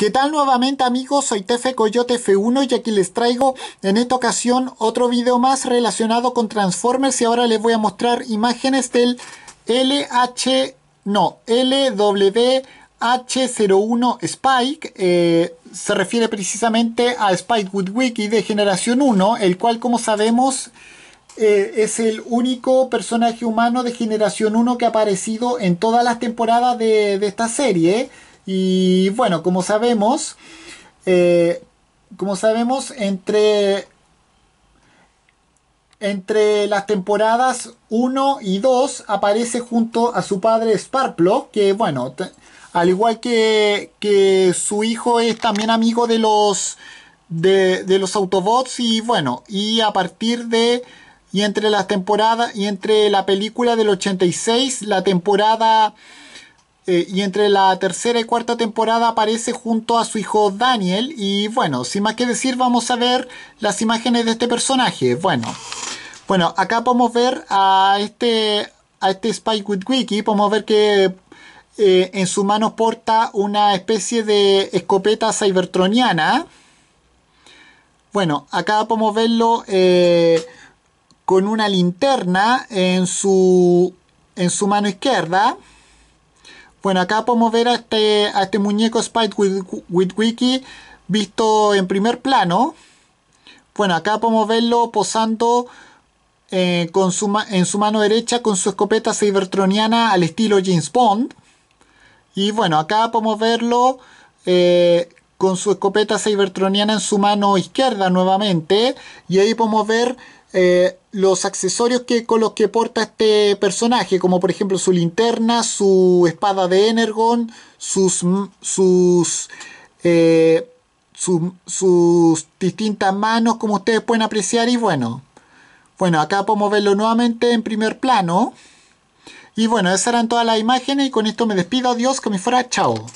¿Qué tal nuevamente amigos? Soy Tefe Coyote F1 y aquí les traigo en esta ocasión otro video más relacionado con Transformers y ahora les voy a mostrar imágenes del LH, no, LWH01 Spike, eh, se refiere precisamente a Spike Woodwicky de generación 1, el cual como sabemos eh, es el único personaje humano de generación 1 que ha aparecido en todas las temporadas de, de esta serie. Y bueno, como sabemos, eh, como sabemos, entre, entre las temporadas 1 y 2 aparece junto a su padre Sparplo, que bueno, al igual que, su hijo es también amigo de los, los Autobots y bueno, y a partir de... Y entre las temporadas, y entre la película del 86, la temporada eh, y entre la tercera y cuarta temporada aparece junto a su hijo Daniel. Y bueno, sin más que decir, vamos a ver las imágenes de este personaje. Bueno, bueno acá podemos ver a este, a este Spike with Wiki. Podemos ver que eh, en su mano porta una especie de escopeta cybertroniana. Bueno, acá podemos verlo eh, con una linterna en su, en su mano izquierda. Bueno, acá podemos ver a este, este muñeco Spike with, visto en primer plano. Bueno, acá podemos verlo posando eh, con su en su mano derecha con su escopeta cybertroniana al estilo James Bond. Y bueno, acá podemos verlo eh, con su escopeta cybertroniana en su mano izquierda nuevamente. Y ahí podemos ver eh, los accesorios que, con los que porta este personaje, como por ejemplo su linterna, su espada de Energon, sus, sus, eh, sus distintas manos, como ustedes pueden apreciar. Y bueno, bueno, acá podemos verlo nuevamente en primer plano. Y bueno, esas eran todas las imágenes y con esto me despido. Adiós, que me fuera. Chao.